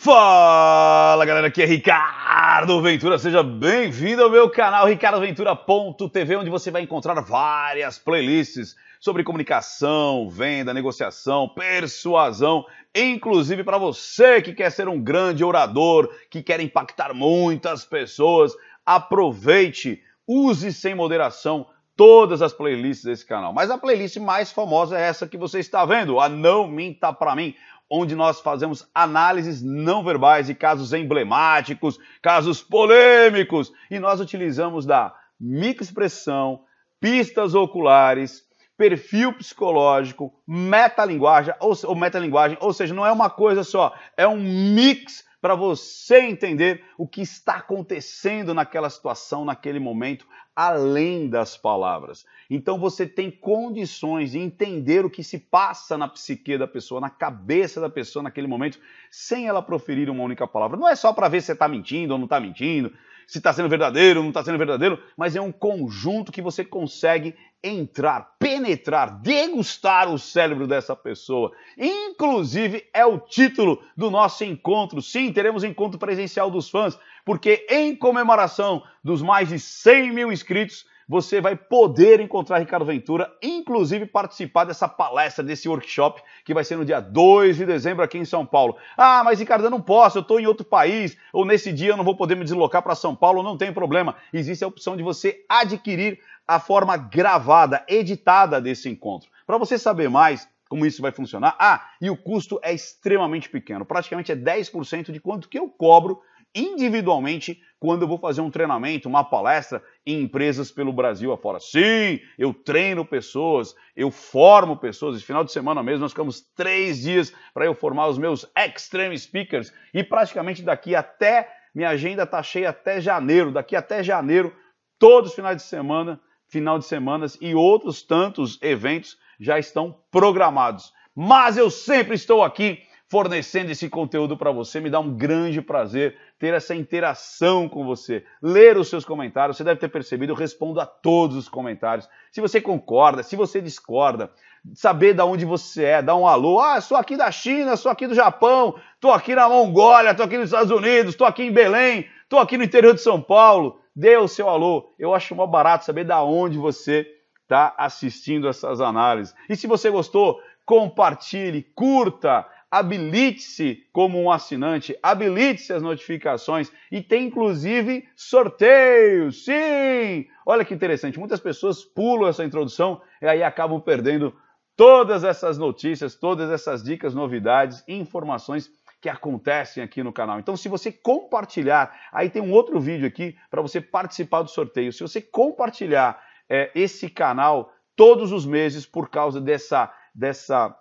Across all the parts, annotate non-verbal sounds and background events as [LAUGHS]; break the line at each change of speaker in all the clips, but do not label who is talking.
Fala galera, aqui é Ricardo Ventura, seja bem-vindo ao meu canal ricardoventura.tv, onde você vai encontrar várias playlists sobre comunicação, venda, negociação, persuasão, inclusive para você que quer ser um grande orador, que quer impactar muitas pessoas, aproveite, use sem moderação todas as playlists desse canal. Mas a playlist mais famosa é essa que você está vendo, a Não Minta Pra Mim, onde nós fazemos análises não verbais de casos emblemáticos, casos polêmicos, e nós utilizamos da microexpressão, pistas oculares, perfil psicológico, metalinguagem ou, ou metalinguagem, ou seja, não é uma coisa só, é um mix para você entender o que está acontecendo naquela situação, naquele momento, além das palavras. Então você tem condições de entender o que se passa na psique da pessoa, na cabeça da pessoa naquele momento, sem ela proferir uma única palavra. Não é só para ver se você está mentindo ou não está mentindo, se está sendo verdadeiro, não está sendo verdadeiro, mas é um conjunto que você consegue entrar, penetrar, degustar o cérebro dessa pessoa. Inclusive, é o título do nosso encontro. Sim, teremos encontro presencial dos fãs, porque em comemoração dos mais de 100 mil inscritos você vai poder encontrar Ricardo Ventura, inclusive participar dessa palestra, desse workshop que vai ser no dia 2 de dezembro aqui em São Paulo. Ah, mas Ricardo, eu não posso, eu estou em outro país, ou nesse dia eu não vou poder me deslocar para São Paulo, não tem problema. Existe a opção de você adquirir a forma gravada, editada desse encontro. Para você saber mais, como isso vai funcionar. Ah, e o custo é extremamente pequeno, praticamente é 10% de quanto que eu cobro individualmente quando eu vou fazer um treinamento, uma palestra em empresas pelo Brasil afora. Sim, eu treino pessoas, eu formo pessoas. Esse final de semana mesmo nós ficamos três dias para eu formar os meus extreme speakers e praticamente daqui até minha agenda está cheia até janeiro, daqui até janeiro, todos os finais de semana, final de semanas e outros tantos eventos já estão programados. Mas eu sempre estou aqui fornecendo esse conteúdo para você. Me dá um grande prazer ter essa interação com você, ler os seus comentários. Você deve ter percebido, eu respondo a todos os comentários. Se você concorda, se você discorda, saber de onde você é, dar um alô. Ah, sou aqui da China, sou aqui do Japão, tô aqui na Mongólia, tô aqui nos Estados Unidos, tô aqui em Belém, tô aqui no interior de São Paulo. Dê o seu alô. Eu acho mó barato saber de onde você está assistindo essas análises. E se você gostou, compartilhe, curta habilite-se como um assinante, habilite-se as notificações e tem inclusive sorteio. Sim! Olha que interessante, muitas pessoas pulam essa introdução e aí acabam perdendo todas essas notícias, todas essas dicas, novidades, informações que acontecem aqui no canal. Então, se você compartilhar, aí tem um outro vídeo aqui para você participar do sorteio. Se você compartilhar é, esse canal todos os meses por causa dessa dessa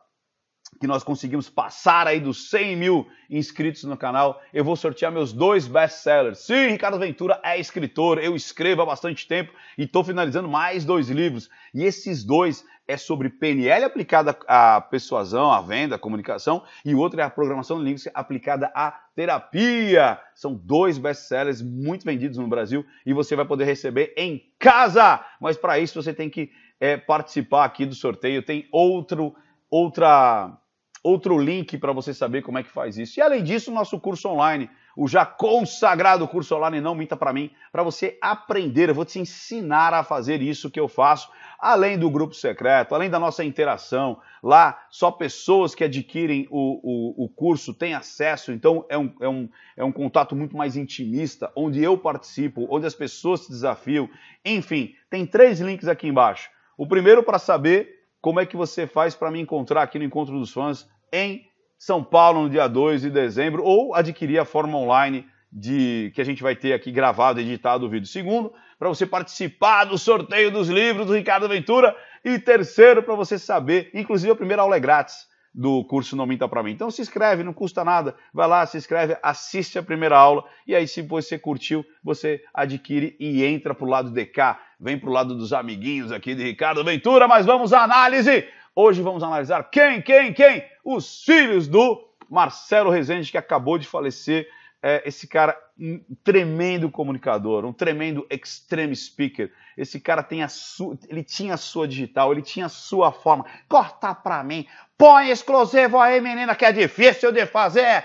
que nós conseguimos passar aí dos 100 mil inscritos no canal, eu vou sortear meus dois best-sellers. Sim, Ricardo Ventura é escritor, eu escrevo há bastante tempo e estou finalizando mais dois livros. E esses dois é sobre PNL aplicada à persuasão, à venda, à comunicação, e o outro é a programação linguística aplicada à terapia. São dois best-sellers muito vendidos no Brasil e você vai poder receber em casa. Mas para isso você tem que é, participar aqui do sorteio. Tem outro outra outro link para você saber como é que faz isso. E além disso, nosso curso online, o já consagrado curso online Não Minta para mim, para você aprender, eu vou te ensinar a fazer isso que eu faço, além do grupo secreto, além da nossa interação. Lá, só pessoas que adquirem o, o, o curso têm acesso, então é um, é, um, é um contato muito mais intimista, onde eu participo, onde as pessoas se desafiam. Enfim, tem três links aqui embaixo. O primeiro para saber como é que você faz para me encontrar aqui no Encontro dos Fãs em São Paulo no dia 2 de dezembro ou adquirir a forma online de que a gente vai ter aqui gravado, editado o vídeo. Segundo, para você participar do sorteio dos livros do Ricardo Ventura. E terceiro, para você saber, inclusive a primeira aula é grátis do curso Não Minta para Mim. Então se inscreve, não custa nada. Vai lá, se inscreve, assiste a primeira aula e aí se você curtiu, você adquire e entra pro lado de cá. Vem pro lado dos amiguinhos aqui de Ricardo Ventura, mas vamos à análise. Hoje vamos analisar quem, quem, quem? Os filhos do Marcelo Rezende, que acabou de falecer é, esse cara, um tremendo comunicador, um tremendo extreme speaker. Esse cara tem a sua, ele tinha a sua digital, ele tinha a sua forma. Corta pra mim, põe exclusivo aí, menina, que é difícil de fazer.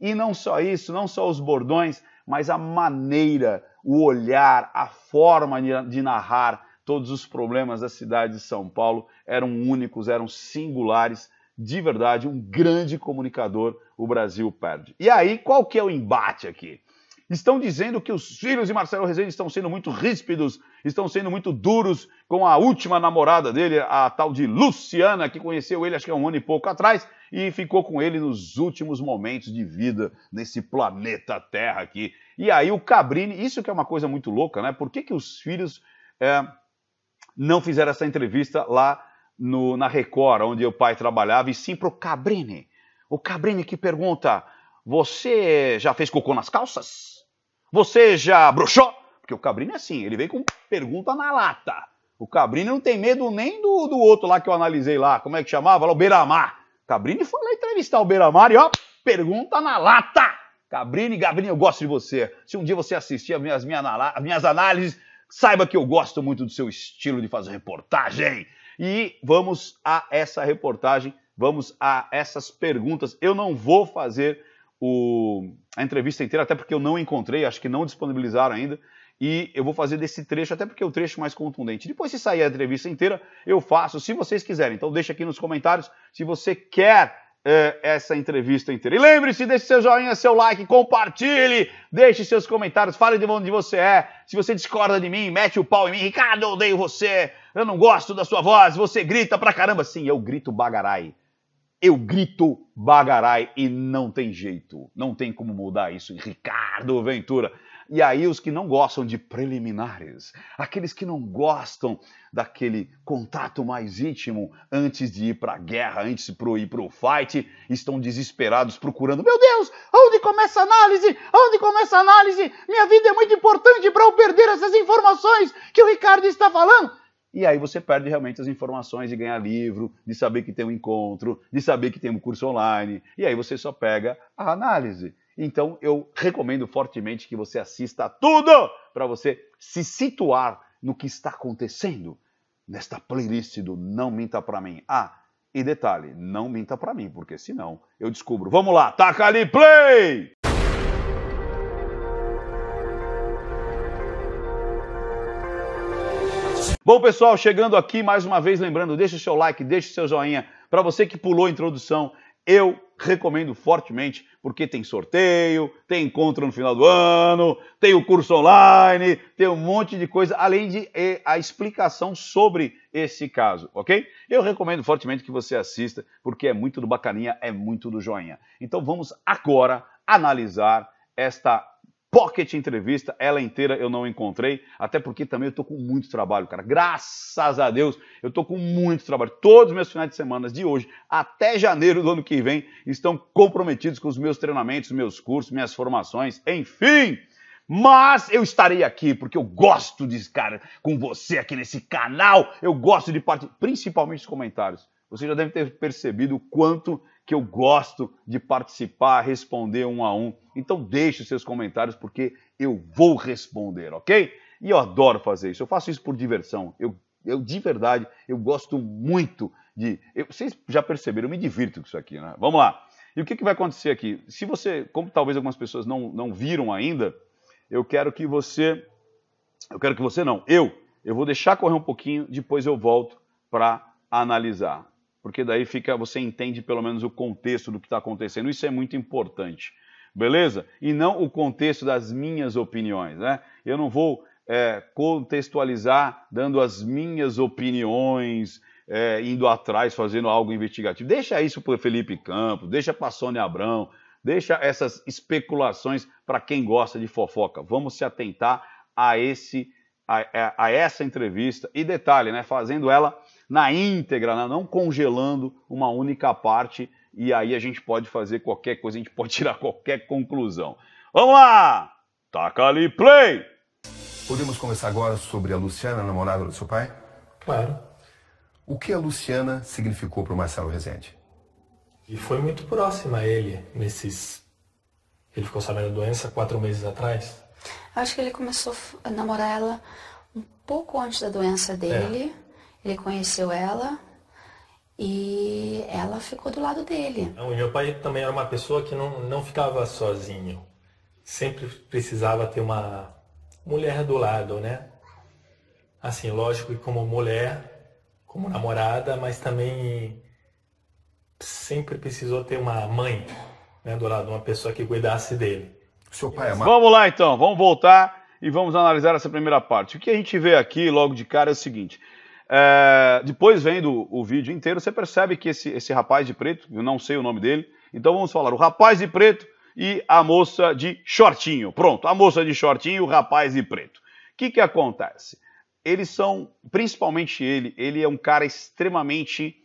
E não só isso, não só os bordões, mas a maneira, o olhar, a forma de narrar todos os problemas da cidade de São Paulo eram únicos, eram singulares de verdade, um grande comunicador, o Brasil perde. E aí, qual que é o embate aqui? Estão dizendo que os filhos de Marcelo Rezende estão sendo muito ríspidos, estão sendo muito duros com a última namorada dele, a tal de Luciana, que conheceu ele acho que há um ano e pouco atrás e ficou com ele nos últimos momentos de vida nesse planeta Terra aqui. E aí o Cabrini, isso que é uma coisa muito louca, né? Por que, que os filhos é, não fizeram essa entrevista lá no, na Record, onde o pai trabalhava, e sim para o Cabrini. O Cabrini que pergunta: Você já fez cocô nas calças? Você já bruxou? Porque o Cabrini é assim, ele vem com pergunta na lata. O Cabrini não tem medo nem do, do outro lá que eu analisei lá, como é que chamava? o o Beiramar. Cabrini foi lá entrevistar o Beiramar e ó, pergunta na lata. Cabrini, Gabrini, eu gosto de você. Se um dia você assistir as minhas, minhas análises, saiba que eu gosto muito do seu estilo de fazer reportagem. E vamos a essa reportagem, vamos a essas perguntas. Eu não vou fazer o, a entrevista inteira, até porque eu não encontrei, acho que não disponibilizaram ainda. E eu vou fazer desse trecho, até porque é o trecho mais contundente. Depois, se sair a entrevista inteira, eu faço, se vocês quiserem. Então, deixa aqui nos comentários se você quer é, essa entrevista inteira. E lembre-se, deixe seu joinha, seu like, compartilhe, deixe seus comentários, fale de onde você é. Se você discorda de mim, mete o pau em mim. Ricardo, eu odeio você eu não gosto da sua voz, você grita pra caramba. Sim, eu grito bagarai. Eu grito bagarai e não tem jeito, não tem como mudar isso. Ricardo Ventura. E aí, os que não gostam de preliminares, aqueles que não gostam daquele contato mais íntimo antes de ir para a guerra, antes de ir para o fight, estão desesperados procurando: meu Deus, onde começa a análise? Onde começa a análise? Minha vida é muito importante para eu perder essas informações que o Ricardo está falando. E aí você perde realmente as informações de ganhar livro, de saber que tem um encontro, de saber que tem um curso online. E aí você só pega a análise. Então eu recomendo fortemente que você assista a tudo para você se situar no que está acontecendo nesta playlist do Não Minta Pra Mim. Ah, e detalhe, não minta pra mim, porque senão eu descubro. Vamos lá, taca ali play! Bom, pessoal, chegando aqui mais uma vez, lembrando, deixa o seu like, deixa o seu joinha. Para você que pulou a introdução, eu recomendo fortemente, porque tem sorteio, tem encontro no final do ano, tem o curso online, tem um monte de coisa, além de eh, a explicação sobre esse caso, ok? Eu recomendo fortemente que você assista, porque é muito do bacaninha, é muito do joinha. Então vamos agora analisar esta pocket entrevista, ela inteira eu não encontrei, até porque também eu tô com muito trabalho, cara. Graças a Deus, eu tô com muito trabalho. Todos os meus finais de semana de hoje até janeiro do ano que vem estão comprometidos com os meus treinamentos, meus cursos, minhas formações, enfim. Mas eu estarei aqui porque eu gosto de cara com você aqui nesse canal. Eu gosto de participar, principalmente os comentários. Você já deve ter percebido o quanto que eu gosto de participar, responder um a um. Então deixe os seus comentários porque eu vou responder, ok? E eu adoro fazer isso. Eu faço isso por diversão. Eu, eu de verdade, eu gosto muito de. Eu, vocês já perceberam, eu me divirto com isso aqui, né? Vamos lá. E o que, que vai acontecer aqui? Se você, como talvez algumas pessoas não, não viram ainda, eu quero que você. Eu quero que você não. Eu. Eu vou deixar correr um pouquinho, depois eu volto para analisar porque daí fica você entende pelo menos o contexto do que está acontecendo. Isso é muito importante, beleza? E não o contexto das minhas opiniões, né? Eu não vou é, contextualizar dando as minhas opiniões, é, indo atrás, fazendo algo investigativo. Deixa isso para Felipe Campos, deixa para Sônia Abrão, deixa essas especulações para quem gosta de fofoca. Vamos se atentar a esse a, a essa entrevista e detalhe, né? Fazendo ela na íntegra, né? não congelando uma única parte, e aí a gente pode fazer qualquer coisa, a gente pode [LAUGHS] tirar qualquer conclusão. Vamos lá! Taca ali play! Podemos conversar agora sobre a Luciana, a namorada do seu pai? Claro. O que a Luciana significou para o Marcelo
Rezende?
E foi muito próxima a ele nesses. Ele ficou sabendo da doença quatro meses atrás?
Acho que ele começou a namorar ela um pouco antes da doença dele. É. Ele conheceu ela e ela ficou do lado dele.
Não, e meu pai também era uma pessoa que não, não ficava sozinho. Sempre precisava ter uma mulher do lado, né? Assim, lógico, como mulher, como namorada, mas também sempre precisou ter uma mãe né, do lado, uma pessoa que cuidasse dele. O seu pai é uma...
Vamos lá então, vamos voltar e vamos analisar essa primeira parte. O que a gente vê aqui logo de cara é o seguinte: é, depois vendo o vídeo inteiro, você percebe que esse, esse rapaz de preto, eu não sei o nome dele, então vamos falar o rapaz de preto e a moça de shortinho. Pronto, a moça de shortinho e o rapaz de preto. O que, que acontece? Eles são, principalmente ele, ele é um cara extremamente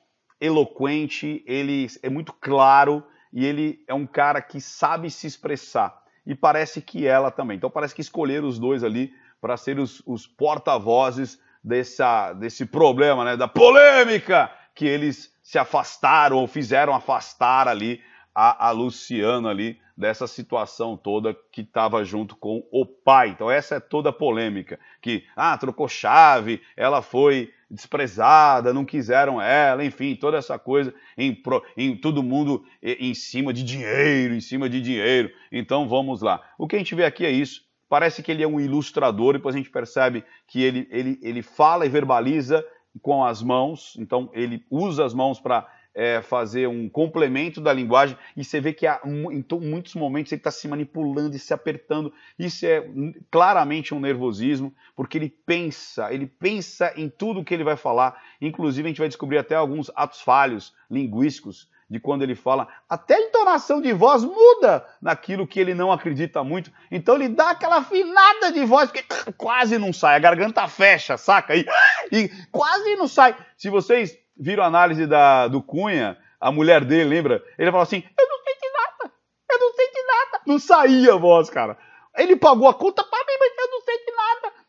eloquente, ele é muito claro e ele é um cara que sabe se expressar. E parece que ela também. Então parece que escolheram os dois ali para serem os, os porta-vozes dessa, desse problema, né, da polêmica que eles se afastaram ou fizeram afastar ali a, a Luciana ali dessa situação toda que estava junto com o pai. Então essa é toda a polêmica que ah trocou chave, ela foi desprezada, não quiseram ela, enfim, toda essa coisa em, pro, em todo mundo em cima de dinheiro, em cima de dinheiro. Então vamos lá. O que a gente vê aqui é isso parece que ele é um ilustrador, depois a gente percebe que ele, ele, ele fala e verbaliza com as mãos, então ele usa as mãos para é, fazer um complemento da linguagem, e você vê que há, em muitos momentos ele está se manipulando e se apertando. Isso é claramente um nervosismo, porque ele pensa, ele pensa em tudo que ele vai falar. Inclusive, a gente vai descobrir até alguns atos falhos linguísticos de quando ele fala, até a entonação de voz muda naquilo que ele não acredita muito. Então ele dá aquela afinada de voz que quase não sai, a garganta fecha, saca? E, e quase não sai. Se vocês viram a análise da, do Cunha, a mulher dele, lembra? Ele fala assim: Eu não de nada, eu não de nada. Não saía a voz, cara. Ele pagou a conta para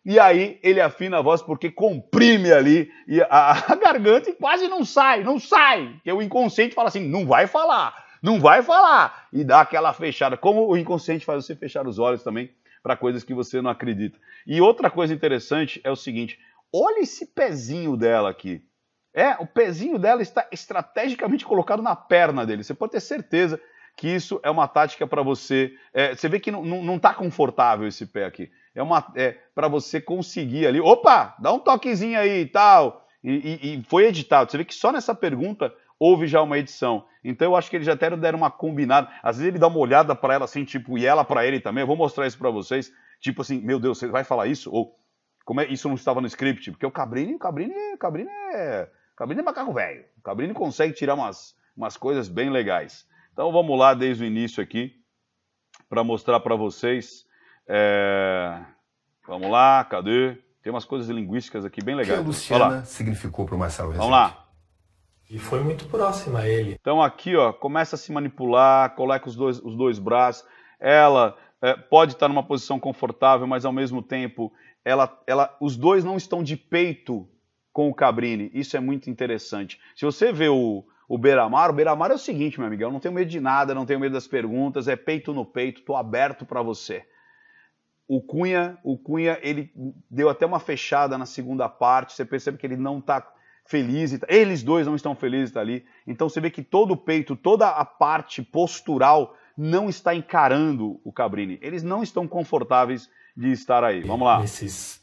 e aí ele afina a voz porque comprime ali e a, a garganta e quase não sai, não sai. Porque o inconsciente fala assim: não vai falar, não vai falar. E dá aquela fechada. Como o inconsciente faz você fechar os olhos também para coisas que você não acredita. E outra coisa interessante é o seguinte: olha esse pezinho dela aqui. É, o pezinho dela está estrategicamente colocado na perna dele. Você pode ter certeza que isso é uma tática para você. É, você vê que não está confortável esse pé aqui é uma é, para você conseguir ali. Opa, dá um toquezinho aí tal, e tal. E, foi editado. Você vê que só nessa pergunta houve já uma edição. Então eu acho que eles até deram uma combinada. Às vezes ele dá uma olhada para ela assim, tipo, e ela para ele também. Eu vou mostrar isso para vocês. Tipo assim, meu Deus, você vai falar isso? Ou como é isso não estava no script? Porque o Cabrini, o Cabrini, o Cabrini é, o Cabrini é macaco velho. O Cabrini consegue tirar umas, umas coisas bem legais. Então vamos lá desde o início aqui para mostrar para vocês é... Vamos lá, cadê? Tem umas coisas linguísticas aqui bem legais. O que a né? Luciana
significou para o Marcelo Rezende? Vamos lá. E foi muito próxima
a ele. Então aqui, ó, começa a se manipular, coloca os dois, os dois braços. Ela é, pode estar numa posição confortável, mas ao mesmo tempo, ela, ela, os dois não estão de peito com o Cabrini. Isso é muito interessante. Se você vê o, o Beramar, o Beramar é o seguinte, meu amigo, eu não tenho medo de nada, não tenho medo das perguntas, é peito no peito, tô aberto para você o Cunha, o Cunha, ele deu até uma fechada na segunda parte, você percebe que ele não está feliz, tá, eles dois não estão felizes ali. Então você vê que todo o peito, toda a parte postural não está encarando o Cabrini. Eles não estão confortáveis de estar aí. Vamos lá. Esses...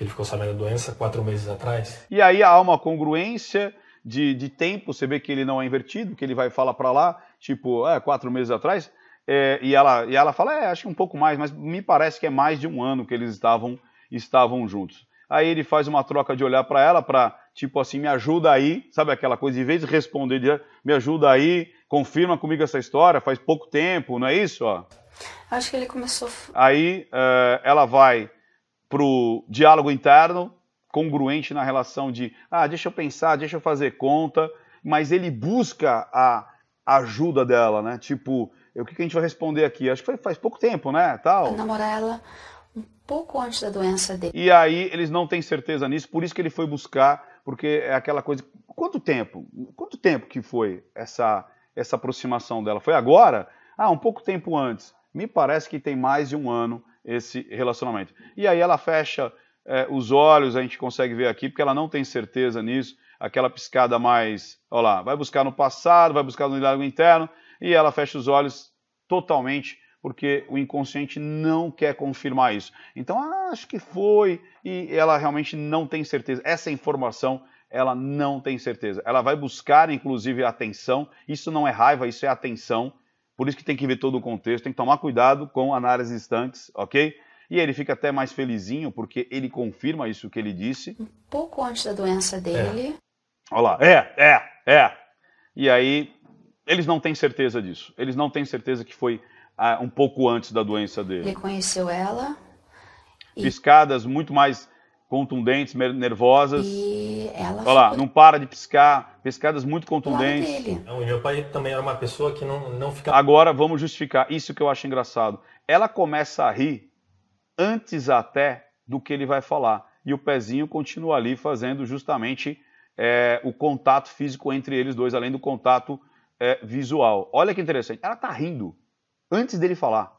Ele ficou sabendo da doença quatro meses atrás.
E aí há uma congruência de, de tempo, você vê que ele não é invertido, que ele vai falar para lá, tipo, é, quatro meses atrás é, e, ela, e ela fala, é, acho que um pouco mais, mas me parece que é mais de um ano que eles estavam, estavam juntos. Aí ele faz uma troca de olhar para ela, para tipo assim, me ajuda aí, sabe aquela coisa, em vez de responder, de, me ajuda aí, confirma comigo essa história, faz pouco tempo, não é isso? Ó.
Acho que ele começou.
Aí é, ela vai pro diálogo interno, congruente na relação de, ah, deixa eu pensar, deixa eu fazer conta, mas ele busca a ajuda dela, né? Tipo, o que, que a gente vai responder aqui? Acho que foi, faz pouco tempo, né? Tal.
Namorar ela um pouco antes da doença dele. E
aí eles não têm certeza nisso, por isso que ele foi buscar, porque é aquela coisa. Quanto tempo? Quanto tempo que foi essa, essa aproximação dela? Foi agora? Ah, um pouco tempo antes. Me parece que tem mais de um ano esse relacionamento. E aí ela fecha é, os olhos, a gente consegue ver aqui, porque ela não tem certeza nisso. Aquela piscada mais, olha lá, vai buscar no passado, vai buscar no diálogo interno, e ela fecha os olhos totalmente porque o inconsciente não quer confirmar isso. Então, ah, acho que foi e ela realmente não tem certeza. Essa informação ela não tem certeza. Ela vai buscar, inclusive, atenção. Isso não é raiva, isso é atenção. Por isso que tem que ver todo o contexto, tem que tomar cuidado com análises instantes, ok? E ele fica até mais felizinho porque ele confirma isso que ele disse. Um
pouco antes da doença é. dele.
É. Olha lá, é, é, é. E aí eles não têm certeza disso. Eles não têm certeza que foi ah, um pouco antes da doença dele. Ele
conheceu ela.
E... Piscadas muito mais contundentes, nervosas.
E ela
Olha lá, não para de piscar, piscadas muito contundentes.
Não, e meu pai também era uma pessoa que não, não ficava.
Agora vamos justificar, isso que eu acho engraçado. Ela começa a rir antes até do que ele vai falar. E o pezinho continua ali fazendo justamente é, o contato físico entre eles dois, além do contato é, visual. Olha que interessante. Ela tá rindo antes dele falar.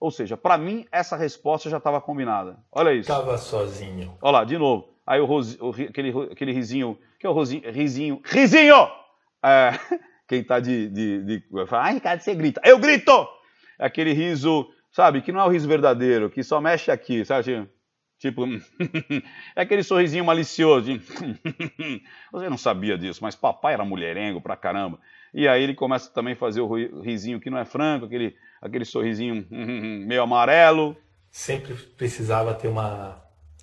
Ou seja, para mim essa resposta já estava combinada. Olha isso. Estava
sozinho.
Olha lá, de novo. Aí o, Rosi, o aquele, aquele risinho, que é o Rosinho? risinho, risinho! É, [LAUGHS] quem tá de, de, de fala, ai, Ricardo, você grita. Eu grito! É aquele riso, sabe, que não é o riso verdadeiro, que só mexe aqui, sabe? Assim, tipo, [LAUGHS] é aquele sorrisinho malicioso. De... [LAUGHS] Você não sabia disso, mas papai era mulherengo pra caramba. E aí ele começa também a fazer o risinho que não é franco, aquele, aquele sorrisinho hum, hum, hum, meio amarelo.
Sempre precisava ter uma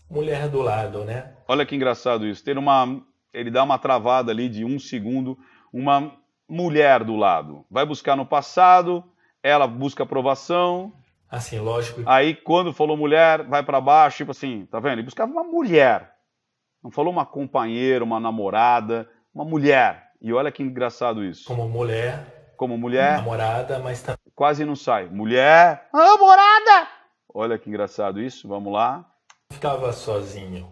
mulher do lado, né?
Olha que engraçado isso. Ter uma. Ele dá uma travada ali de um segundo, uma mulher do lado. Vai buscar no passado, ela busca aprovação.
Assim, lógico.
Aí quando falou mulher, vai para baixo, tipo assim, tá vendo? Ele buscava uma mulher. Não falou uma companheira, uma namorada, uma mulher. E olha que engraçado isso. Como
mulher.
Como mulher.
Namorada, mas também.
Quase não sai. Mulher. Namorada! Olha que engraçado isso. Vamos lá.
Ficava sozinho.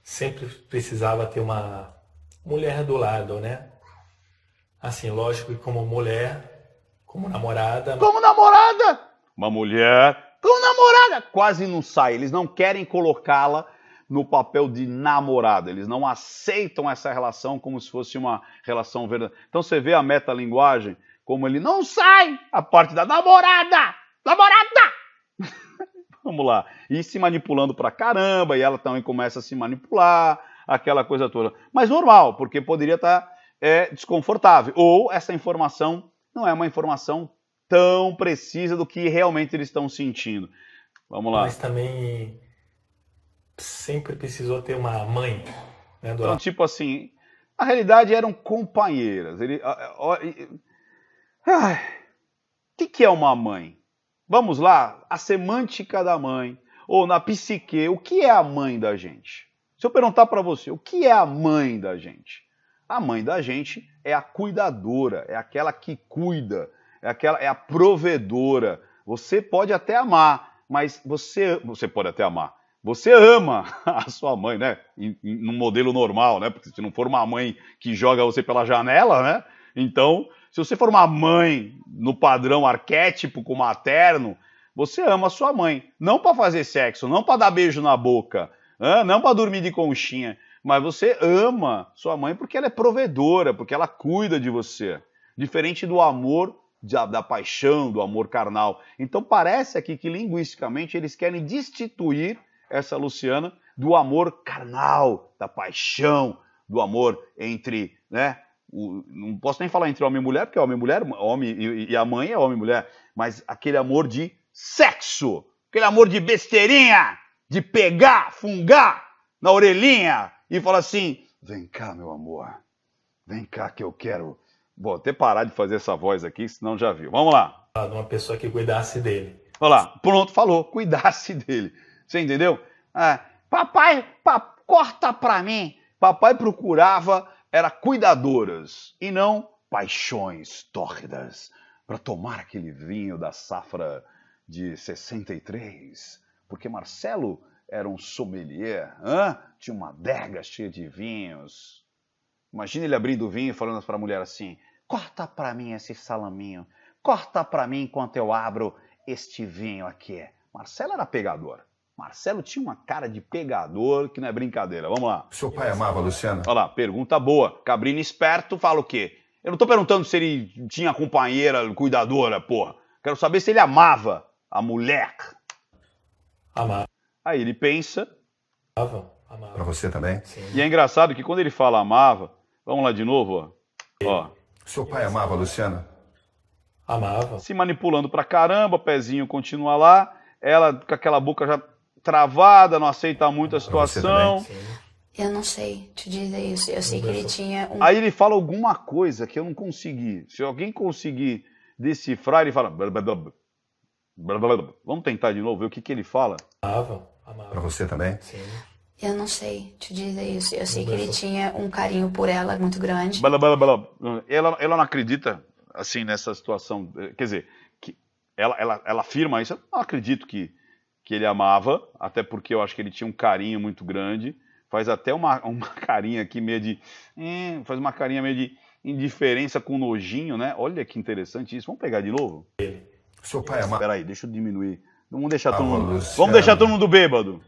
Sempre precisava ter uma mulher do lado, né? Assim, lógico que como mulher, como namorada. Como namorada!
Uma mulher. Como namorada! Quase não sai. Eles não querem colocá-la no papel de namorada. Eles não aceitam essa relação como se fosse uma relação verdadeira. Então você vê a metalinguagem como ele não sai a parte da namorada! Namorada! [LAUGHS] Vamos lá. E se manipulando pra caramba, e ela também começa a se manipular, aquela coisa toda. Mas normal, porque poderia estar tá, é, desconfortável. Ou essa informação não é uma informação tão precisa do que realmente eles estão sentindo. Vamos lá. Mas
também sempre precisou ter uma mãe.
Né, do... Então, tipo assim, na realidade eram companheiras. Ele, o que, que é uma mãe? Vamos lá, a semântica da mãe ou na psique, o que é a mãe da gente? Se eu perguntar para você, o que é a mãe da gente? A mãe da gente é a cuidadora, é aquela que cuida, é aquela é a provedora. Você pode até amar, mas você você pode até amar, você ama [LAUGHS] a sua mãe, né? Em, num modelo normal, né? Porque se não for uma mãe que joga você pela janela, né? Então, se você for uma mãe no padrão arquétipo com materno, você ama a sua mãe. Não para fazer sexo, não para dar beijo na boca, não para dormir de conchinha, mas você ama sua mãe porque ela é provedora, porque ela cuida de você. Diferente do amor da, da, paixão, do amor carnal. Então parece aqui que linguisticamente eles querem destituir essa Luciana, do amor carnal, da paixão, do amor entre, né? O, não posso nem falar entre homem e mulher, porque homem e mulher, homem e, e a mãe é homem e mulher, mas aquele amor de sexo, aquele amor de besteirinha, de pegar, fungar na
orelhinha
e falar assim: vem cá, meu amor, vem cá que eu quero. Vou até parar de fazer essa voz aqui, senão já viu. Vamos lá.
De uma pessoa que cuidasse dele.
Olha lá, pronto, falou, cuidasse dele. Você entendeu? É. papai, corta pra mim. Papai procurava era cuidadoras e não paixões tórridas para tomar aquele vinho da safra de 63, porque Marcelo era um sommelier, hein? tinha uma adega cheia de vinhos. Imagina ele abrindo o vinho e falando para a mulher assim: corta para mim esse salaminho, corta para mim enquanto eu abro este vinho aqui. Marcelo era pegador. Marcelo tinha uma cara de pegador que não é brincadeira. Vamos lá. Seu pai amava, Luciana? Olha lá, pergunta boa. Cabrini esperto fala o quê? Eu não tô perguntando se ele tinha companheira, cuidadora, porra. Quero saber se ele amava a mulher. Amava. Aí ele pensa. Amava. amava. Pra você também? Sim. E é engraçado que quando ele fala amava, vamos lá de novo, ó. ó. Seu pai amava, Luciana? Amava. Se manipulando pra caramba, pezinho continua lá. Ela com aquela boca já travada, não aceita muito a situação.
Eu não sei te dizer isso. Eu sei que ele tinha um... Aí ele fala alguma coisa que eu não
consegui. Se alguém conseguir decifrar, ele fala. Vamos tentar de novo ver o que, que ele fala. Amava, amava. Pra você também? Sim.
Eu não sei te dizer isso. Eu sei que ele tinha um carinho por ela muito grande.
Ela, ela não acredita, assim, nessa situação. Quer dizer, que ela, ela, ela afirma isso. Eu não acredito que que ele amava, até porque eu acho que ele tinha um carinho muito grande. Faz até uma, [LAUGHS] uma carinha aqui meio de. Hum, faz uma carinha meio de indiferença com nojinho, né? Olha que interessante isso. Vamos pegar de novo? Seu pai amava. Espera aí, deixa eu diminuir. Vamos deixar ah, todo mundo. Vamos deixar todo mundo bêbado.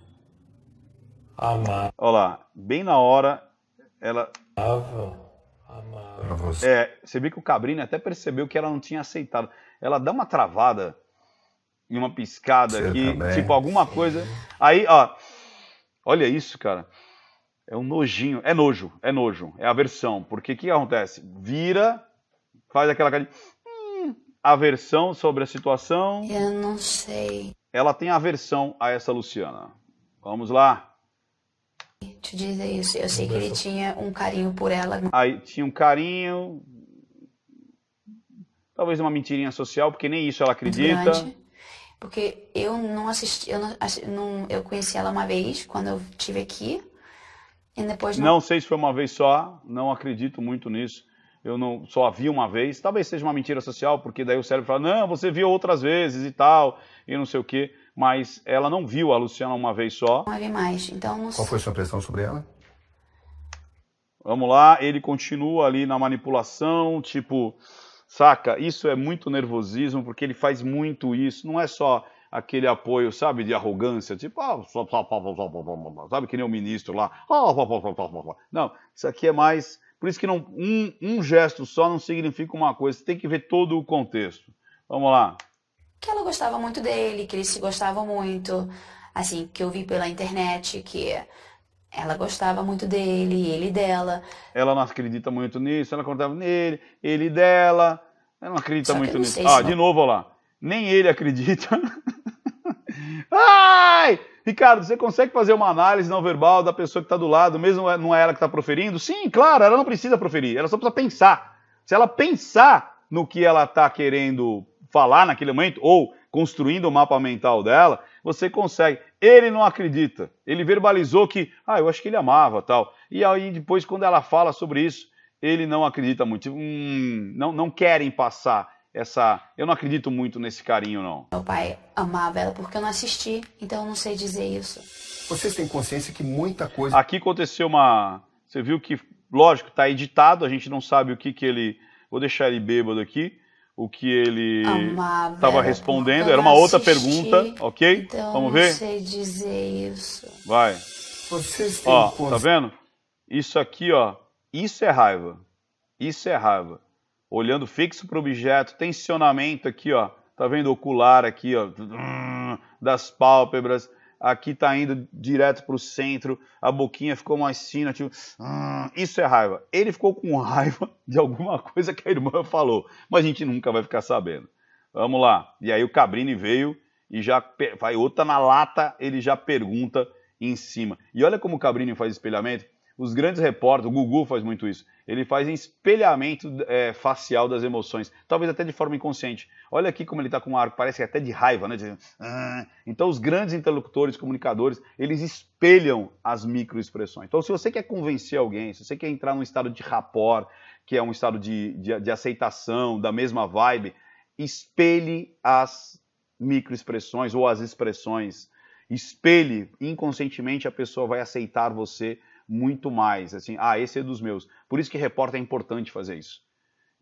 Amava. Olha lá, bem na hora ela. Amava. Amava. É, você viu que o Cabrini até percebeu que ela não tinha aceitado. Ela dá uma travada em uma piscada Você aqui, também. tipo alguma coisa. Aí, ó, olha isso, cara. É um nojinho, é nojo, é nojo, é aversão. Porque o que acontece? Vira, faz aquela hum, aversão sobre a situação. Eu não sei. Ela tem aversão a essa Luciana. Vamos lá.
Te dizer isso, eu sei que ele tinha um carinho por ela.
Aí tinha um carinho, talvez uma mentirinha social, porque nem isso ela acredita. Grande.
Porque eu não assisti, eu não, não, eu conheci ela uma vez quando eu tive aqui. E depois não... não
sei se foi uma vez só, não acredito muito nisso. Eu não só a vi uma vez, talvez seja uma mentira social, porque daí o cérebro fala: "Não, você viu outras vezes e tal, e não sei o quê" mas ela não viu a Luciana uma vez só.
Não vi mais, então não... Qual foi sua impressão sobre ela?
Vamos lá, ele continua ali na manipulação, tipo, Saca? Isso é muito nervosismo, porque ele faz muito isso. Não é só aquele apoio, sabe, de arrogância, tipo, ah, sabe que nem o ministro lá. Não, isso aqui é mais. Por isso que não, um, um gesto só não significa uma coisa. Você tem que ver todo o contexto. Vamos lá.
Que ela gostava muito dele, que eles se gostavam muito, assim, que eu vi pela internet, que ela gostava muito dele, ele dela.
Ela não acredita muito nisso, ela acordava nele, ele dela. Ela não acredita Só muito não nisso. Ah, de novo, olha lá. Nem ele acredita. [LAUGHS] Ai! Ricardo, você consegue fazer uma análise não verbal da pessoa que está do lado, mesmo não é ela que está proferindo? Sim, claro, ela não precisa proferir, ela só precisa pensar. Se ela pensar no que ela está querendo falar naquele momento, ou construindo o mapa mental dela, você consegue. Ele não acredita. Ele verbalizou que, ah, eu acho que ele amava tal. E aí depois, quando ela fala sobre isso, ele não acredita muito. Hum, não, não querem passar essa. Eu não acredito muito nesse carinho, não. Meu pai
amava ela porque eu não assisti, então eu não sei dizer isso.
Vocês têm consciência que muita coisa. Aqui aconteceu uma. Você viu que, lógico, está editado, a gente não sabe o que, que ele. Vou deixar ele bêbado aqui o que ele estava respondendo. Era uma outra pergunta, ok? Então Vamos ver? Não
sei dizer isso.
Vai. Vocês têm ó, tá vendo? Isso aqui, ó. Isso é raiva. Isso é raiva. Olhando fixo para o objeto, tensionamento aqui, ó. Tá vendo? Ocular aqui, ó. Das pálpebras aqui está indo direto para o centro, a boquinha ficou mais fina, tipo, ah, isso é raiva. Ele ficou com raiva [LAUGHS] de alguma coisa que a irmã falou, mas a gente nunca vai ficar sabendo. Vamos lá. E aí o Cabrini veio e já vai outra na lata, ele já pergunta em cima. E olha como o Cabrini faz espelhamento. Os grandes repórteres, o Gugu faz muito isso. Ele faz um espelhamento é, facial das emoções, talvez até de forma inconsciente. Olha aqui como ele está com um ar, parece até de raiva, né? Ah. Então, os grandes interlocutores, comunicadores, eles espelham as microexpressões. Então, se você quer convencer alguém, se você quer entrar num estado de rapport, que é um estado de, de, de aceitação, da mesma vibe, espelhe as microexpressões ou as expressões. Espelhe inconscientemente, a pessoa vai aceitar você muito mais. Assim, ah, esse é dos meus. Por isso que repórter é importante fazer isso.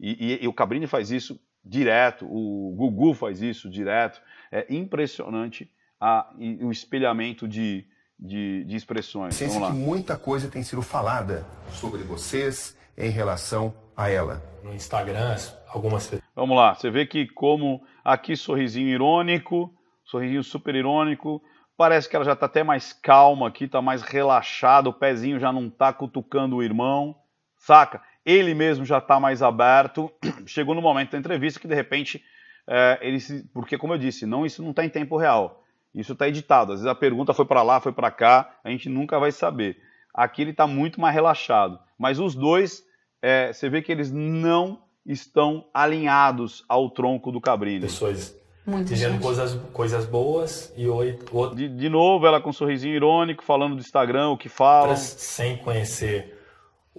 E, e, e o Cabrini faz isso direto, o Gugu faz isso direto. É impressionante a, o espelhamento de, de, de expressões. Vamos lá. que
muita coisa tem sido falada sobre vocês em relação a ela. No Instagram, algumas
Vamos lá, você vê que como aqui sorrisinho irônico, sorrisinho super irônico, Parece que ela já está até mais calma aqui, está mais relaxada, o pezinho já não está cutucando o irmão, saca? Ele mesmo já está mais aberto. [CLEARS THROAT] Chegou no momento da entrevista que de repente é, ele se... porque como eu disse, não isso não está em tempo real. Isso está editado. Às vezes a pergunta foi para lá, foi para cá, a gente nunca vai saber. Aqui ele está muito mais relaxado. Mas os dois, é, você vê que eles não estão alinhados ao tronco do cabrinho. Pessoas
muito dizendo coisas, coisas boas e outro...
De, de, novo, ela com um sorrisinho irônico, falando do Instagram, o que fala. Sem conhecer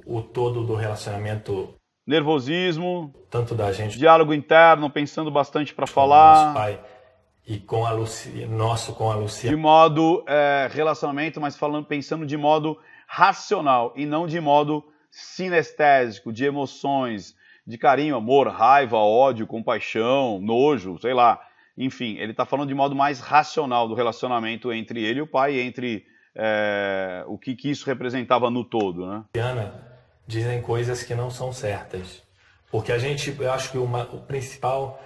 o todo do relacionamento.
Nervosismo. Tanto da gente. Diálogo interno, pensando bastante para falar. Nosso pai
e com a Lucia, nosso com a Luciana. De
modo é, relacionamento, mas falando, pensando de modo racional e não de modo sinestésico, de emoções, de carinho, amor, raiva, ódio, compaixão, nojo, sei lá. Enfim, ele está falando de modo mais racional do relacionamento entre ele e o pai, entre é, o que, que isso representava no todo. Né?
Luciana dizem coisas que não são certas. Porque a gente, eu acho que uma, o principal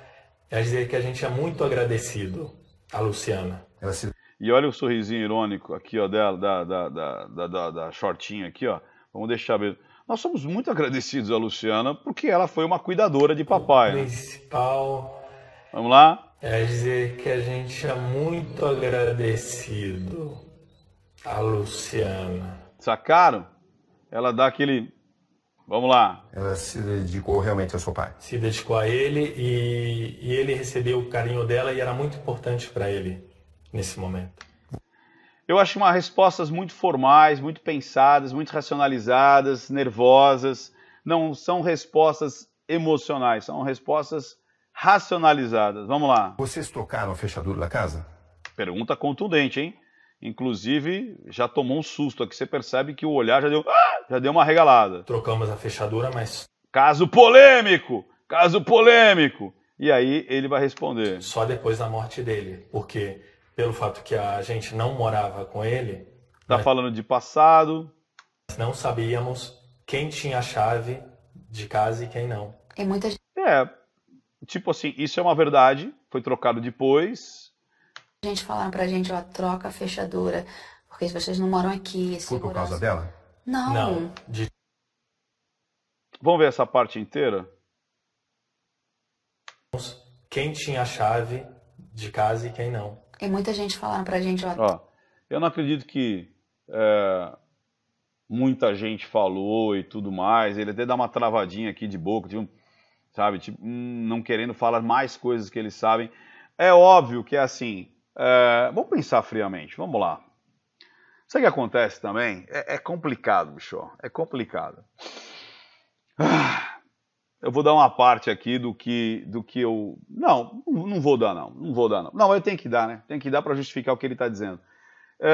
é dizer que a gente é muito agradecido à Luciana.
E olha o sorrisinho irônico aqui ó, dela, da, da, da, da, da, da shortinha aqui, ó. Vamos deixar ver. Nós somos muito agradecidos à Luciana porque ela foi uma cuidadora de papai. O né?
principal. Né? Vamos lá? é dizer que a gente é muito agradecido a Luciana.
Sacaram? Ela dá aquele. Vamos lá. Ela se dedicou realmente ao seu pai.
Se dedicou a ele e, e ele recebeu o carinho dela e era muito importante para ele nesse momento.
Eu acho uma respostas muito formais, muito pensadas, muito racionalizadas, nervosas. Não são respostas emocionais, são respostas racionalizadas. Vamos lá. Vocês trocaram a fechadura da casa? Pergunta contundente, hein? Inclusive, já tomou um susto aqui. Você percebe que o olhar já deu, ah, já deu uma regalada.
Trocamos a fechadura, mas.
Caso polêmico! Caso polêmico! E aí ele vai responder. Só
depois da morte dele, porque pelo fato que a gente não morava com ele. Tá né, falando de passado. Não sabíamos quem tinha a chave de casa e quem não.
Tem muita
gente. É, tipo assim, isso é uma verdade, foi trocado depois.
A gente falaram pra gente, ó, troca a fechadura, porque as pessoas não moram aqui. Foi segurança... por causa dela? Não. não.
De... Vamos ver essa parte inteira?
Quem tinha a chave de casa e quem não.
E muita gente falando pra gente, ó...
ó eu não acredito que é, muita gente falou e tudo mais. Ele até dá uma travadinha aqui de boca, de um sabe? Tipo, hum, não querendo falar mais coisas que eles sabem. É óbvio que é assim. É... vamos pensar friamente, vamos lá. Sabe o que acontece também? É, é complicado, bicho. É complicado. Ah, eu vou dar uma parte aqui do que, do que eu. Não, não vou dar, não. Não vou dar, não. Não, eu tenho que dar, né? Tenho que dar para justificar o que ele está dizendo. É...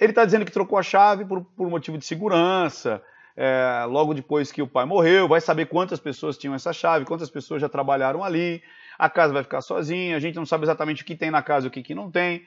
Ele está dizendo que trocou a chave por, por motivo de segurança é, logo depois que o pai morreu, vai saber quantas pessoas tinham essa chave, quantas pessoas já trabalharam ali, a casa vai ficar sozinha, a gente não sabe exatamente o que tem na casa e o que, que não tem.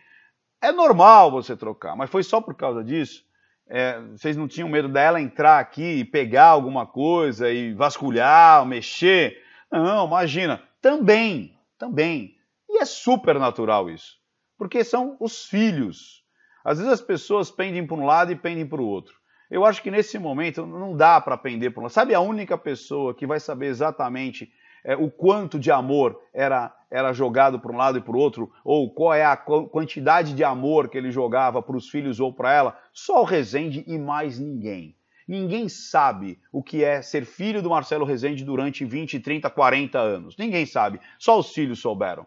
É normal você trocar, mas foi só por causa disso. É, vocês não tinham medo dela entrar aqui e pegar alguma coisa e vasculhar, mexer? Não, imagina. Também, também. E é super natural isso, porque são os filhos. Às vezes as pessoas pendem para um lado e pendem para o outro. Eu acho que nesse momento não dá para pender por um. Sabe a única pessoa que vai saber exatamente é, o quanto de amor era, era jogado para um lado e para o outro, ou qual é a quantidade de amor que ele jogava para os filhos ou para ela? Só o Rezende e mais ninguém. Ninguém sabe o que é ser filho do Marcelo Rezende durante 20, 30, 40 anos. Ninguém sabe. Só os filhos souberam.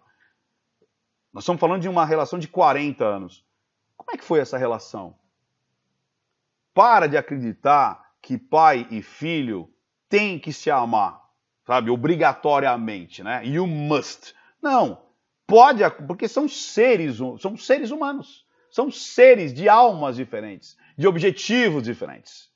Nós estamos falando de uma relação de 40 anos. Como é que foi essa relação? Para de acreditar que pai e filho têm que se amar, sabe? Obrigatoriamente, né? You must. Não. Pode, porque são seres, são seres humanos. São seres de almas diferentes, de objetivos diferentes.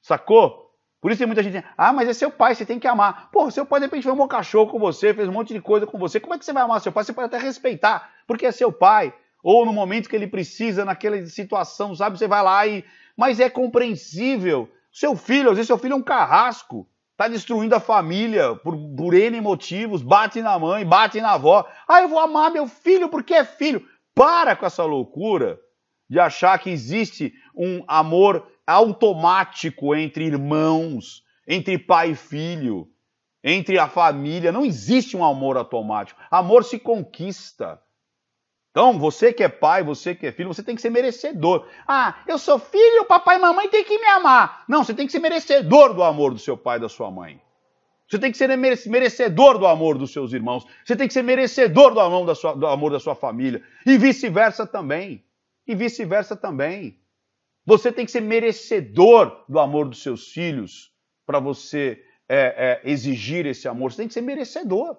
Sacou? Por isso tem muita gente ah, mas é seu pai, você tem que amar. Pô, seu pai de repente foi um cachorro com você, fez um monte de coisa com você. Como é que você vai amar seu pai? Você pode até respeitar, porque é seu pai. Ou no momento que ele precisa, naquela situação, sabe? Você vai lá e, mas é compreensível. Seu filho, às vezes seu filho é um carrasco, tá destruindo a família por, por N motivos, bate na mãe, bate na avó. Ah, eu vou amar meu filho porque é filho. Para com essa loucura de achar que existe um amor automático entre irmãos, entre pai e filho, entre a família. Não existe um amor automático. Amor se conquista. Então, você que é pai, você que é filho, você tem que ser merecedor. Ah, eu sou filho, papai e mamãe têm que me amar. Não, você tem que ser merecedor do amor do seu pai e da sua mãe. Você tem que ser merecedor do amor dos seus irmãos. Você tem que ser merecedor do amor da sua, do amor da sua família. E vice-versa também. E vice-versa também. Você tem que ser merecedor do amor dos seus filhos para você é, é, exigir esse amor. Você tem que ser merecedor.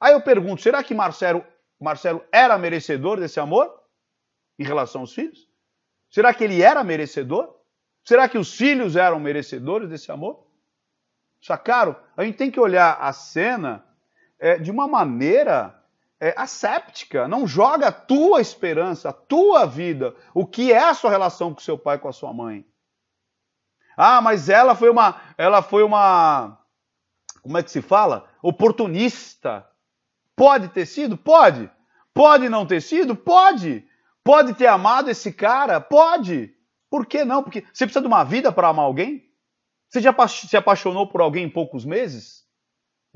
Aí eu pergunto: será que Marcelo Marcelo era merecedor desse amor em relação aos filhos? Será que ele era merecedor? Será que os filhos eram merecedores desse amor? Sacaram? A gente tem que olhar a cena é, de uma maneira é, asséptica. Não joga a tua esperança, a tua vida, o que é a sua relação com seu pai, com a sua mãe. Ah, mas ela foi uma, ela foi uma, como é que se fala? Oportunista. Pode ter sido? Pode. Pode não ter sido? Pode. Pode ter amado esse cara? Pode. Por que não? Porque você precisa de uma vida para amar alguém? Você já se apaixonou por alguém em poucos meses?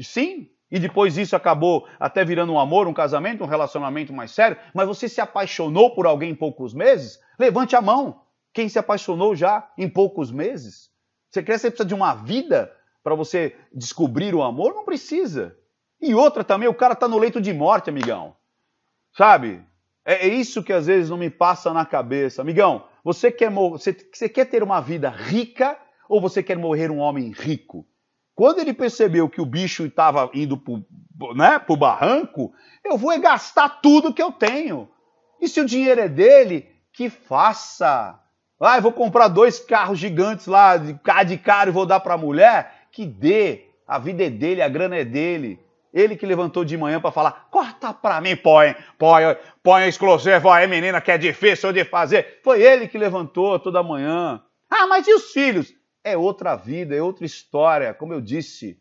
Sim. E depois isso acabou até virando um amor, um casamento, um relacionamento mais sério. Mas você se apaixonou por alguém em poucos meses? Levante a mão. Quem se apaixonou já em poucos meses? Você crê que você precisa de uma vida para você descobrir o amor? Não precisa. E outra também, o cara tá no leito de morte, amigão. Sabe? É, é isso que às vezes não me passa na cabeça. Amigão, você quer, você, você quer ter uma vida rica ou você quer morrer um homem rico? Quando ele percebeu que o bicho estava indo pro, né, pro barranco, eu vou gastar tudo que eu tenho. E se o dinheiro é dele, que faça. Ah, eu vou comprar dois carros gigantes lá de, de caro e vou dar para a mulher, que dê. A vida é dele, a grana é dele. Ele que levantou de manhã para falar: corta para mim, põe, põe, põe exclusivo aí, menina, que é difícil de fazer. Foi ele que levantou toda manhã. Ah, mas e os filhos? É outra vida, é outra história, como eu disse.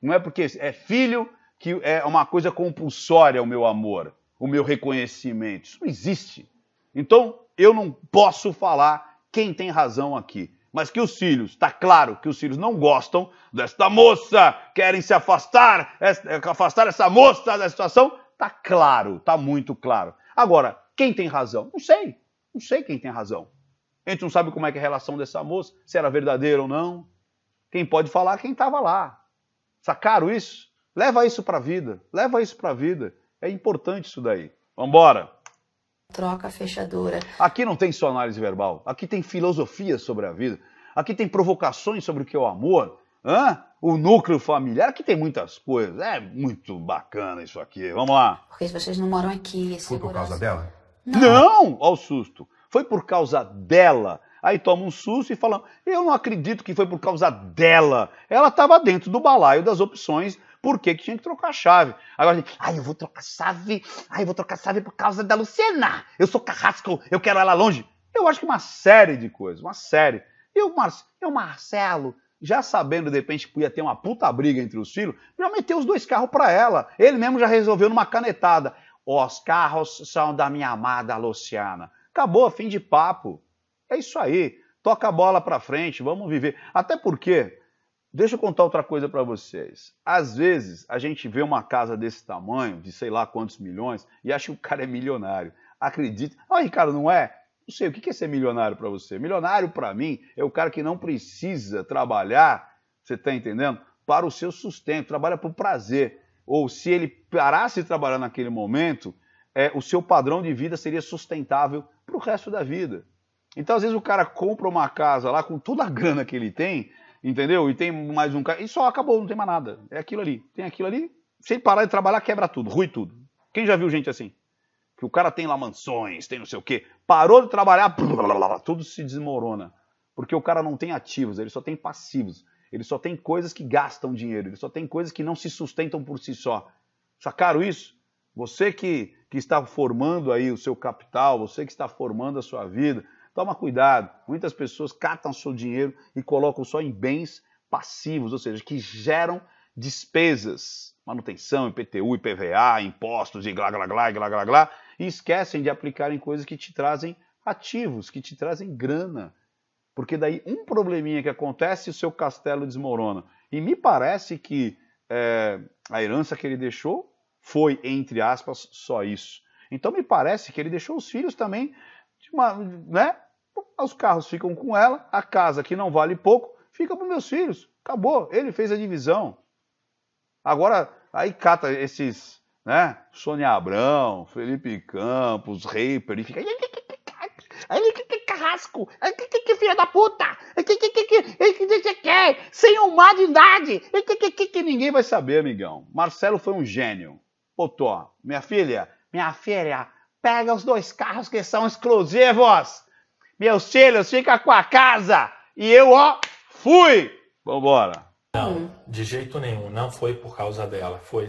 Não é porque é filho que é uma coisa compulsória o meu amor, o meu reconhecimento. Isso não existe. Então, eu não posso falar quem tem razão aqui mas que os filhos, está claro que os filhos não gostam desta moça, querem se afastar, afastar essa moça da situação, está claro, está muito claro. Agora, quem tem razão? Não sei, não sei quem tem razão. A gente não sabe como é que é a relação dessa moça, se era verdadeira ou não. Quem pode falar? É quem estava lá. Sacaram isso? Leva isso para a vida, leva isso para a vida. É importante isso daí. Vamos embora troca a fechadura. Aqui não tem só análise verbal, aqui tem filosofia sobre a vida, aqui tem provocações sobre o que é o amor, hã? o núcleo familiar, aqui tem muitas coisas. É muito bacana isso aqui, vamos lá. Porque vocês não moram aqui. É foi por causa dela? Não! não! Olha o susto. Foi por causa dela. Aí toma um susto e fala: Eu não acredito que foi por causa dela. Ela estava dentro do balaio das opções por que, que tinha que trocar a chave. Agora, gente, assim, ai, eu vou trocar a chave, ai, eu vou trocar a chave por causa da Lucena. Eu sou carrasco, eu quero ela longe. Eu acho que uma série de coisas, uma série. E o, e o Marcelo, já sabendo de repente que ia ter uma puta briga entre os filhos, já meteu os dois carros para ela. Ele mesmo já resolveu numa canetada. Os carros são da minha amada Luciana. Acabou, fim de papo. É isso aí. Toca a bola para frente, vamos viver. Até porque Deixa eu contar outra coisa para vocês. Às vezes a gente vê uma casa desse tamanho, de sei lá quantos milhões, e acha que o cara é milionário. Acredita. Ah, Ricardo, não é? Não sei, o que é ser milionário para você? Milionário para mim é o cara que não precisa trabalhar, você está entendendo? Para o seu sustento, trabalha por prazer. Ou se ele parasse de trabalhar naquele momento, é, o seu padrão de vida seria sustentável para o resto da vida. Então, às vezes, o cara compra uma casa lá com toda a grana que ele tem, Entendeu? E tem mais um cara. E só acabou, não tem mais nada. É aquilo ali. Tem aquilo ali. sem parar de trabalhar, quebra tudo, rui tudo. Quem já viu gente assim? Que o cara tem lá mansões, tem não sei o quê. Parou de trabalhar, blá, blá, blá, tudo se desmorona. Porque o cara não tem ativos, ele só tem passivos. Ele só tem coisas que gastam dinheiro, ele só tem coisas que não se sustentam por si só. Sacaram isso? Você que, que está formando aí o seu capital, você que está formando a sua vida, Toma cuidado, muitas pessoas catam seu dinheiro e colocam só em bens passivos, ou seja, que geram despesas, manutenção, IPTU, IPVA, impostos e glá, glá, glá, glá, glá, glá, e esquecem de aplicar em coisas que te trazem ativos, que te trazem grana. Porque daí um probleminha que acontece, o seu castelo desmorona. E me parece que é, a herança que ele deixou foi, entre aspas, só isso. Então me parece que ele deixou os filhos também uma, né, os carros ficam com ela, a casa que não vale pouco fica para meus filhos. Acabou, ele fez a divisão. Agora, aí cata esses, né? Sônia Abrão, Felipe Campos, Reaper, e fica.
Carrasco, que filha da puta,
que que quer, sem uma de idade, que ninguém vai saber, amigão. Marcelo foi um gênio. Potó, minha filha, minha filha, pega os dois carros que são exclusivos meus filhos, fica com a casa. E eu, ó, fui.
Vambora. Não, de jeito nenhum, não foi por causa dela. Foi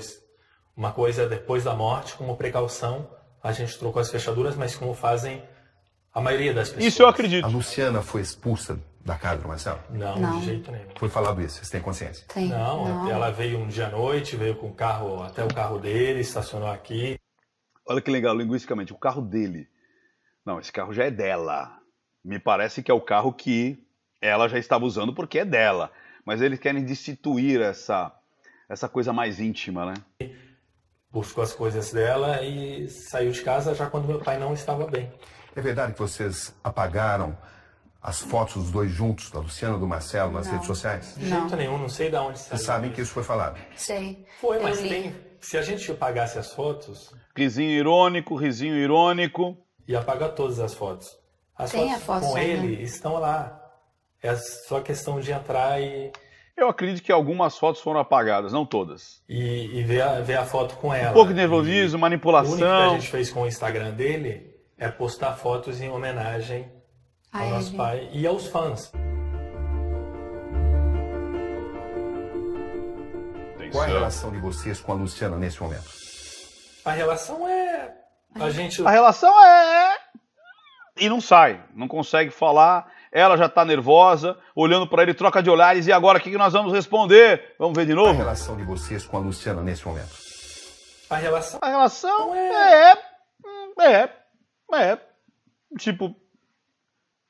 uma coisa depois da morte, como precaução, a gente trocou as fechaduras, mas como fazem a maioria das pessoas. Isso eu acredito. A Luciana foi expulsa da casa do Marcelo? Não, não. de jeito nenhum. Foi falado isso, Você tem consciência? Tem. Não, não, ela veio um dia à noite, veio com o carro até o carro dele, estacionou aqui. Olha que legal, linguisticamente, o
carro dele. Não, esse carro já é dela. Me parece que é o carro que ela já estava usando porque é dela. Mas eles querem destituir essa, essa coisa mais íntima,
né? Buscou as coisas dela e saiu de casa já quando meu pai não estava bem. É verdade que vocês apagaram as fotos dos dois
juntos, da Luciana e do Marcelo, nas não. redes sociais? De jeito
nenhum, não sei de onde saiu.
Vocês sabem que isso foi falado?
Sei. Foi, mas tem. Se a gente apagasse as fotos.
Risinho irônico, risinho
irônico. E apaga todas as fotos. As Tem fotos a foto com né? ele né? estão lá. É só questão de entrar e.
Eu acredito que algumas fotos foram apagadas, não todas.
E, e ver, a, ver a foto com ela. Um pouco
de nervosismo, e manipulação. O único que a gente
fez com o Instagram dele é postar fotos em homenagem ao Ai, nosso pai e aos fãs. Qual é a
relação de vocês com a Luciana nesse momento?
A relação é. A gente. A relação é. é
e não sai, não consegue falar. Ela já está nervosa, olhando para ele, troca de olhares. E agora, o que, que nós vamos responder? Vamos ver de novo? A relação de vocês com a Luciana nesse momento?
A relação? A relação é. é. É.
É. é tipo.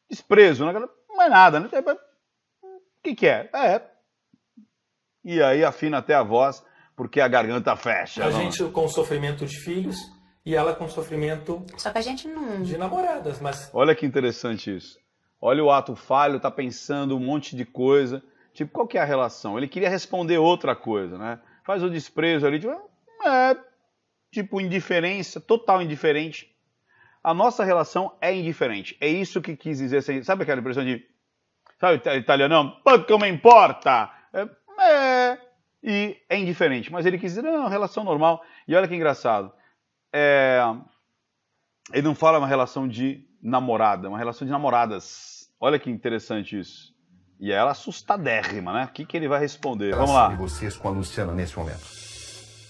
Desprezo, né? Não é nada, né? É, é, o que, que é? É. E aí afina até a voz, porque a garganta fecha. A não... gente
com sofrimento de filhos e ela com sofrimento.
Só que a gente não. De namoradas,
mas.
Olha que interessante isso. Olha o ato falho, tá pensando um monte de coisa. Tipo, qual que é a relação? Ele queria responder outra coisa, né? Faz o desprezo ali, tipo, é, é tipo, indiferença, total indiferente. A nossa relação é indiferente. É isso que quis dizer. Assim, sabe aquela impressão de. Sabe, italiano? Pouco me importa! É, é, e é indiferente. Mas ele quis dizer, não, relação normal. E olha que engraçado é, ele não fala uma relação de namorada, uma relação de namoradas. Olha que interessante isso. E ela assustadérrima, né? O que, que ele vai responder? Vamos lá. vocês com a Luciana nesse momento?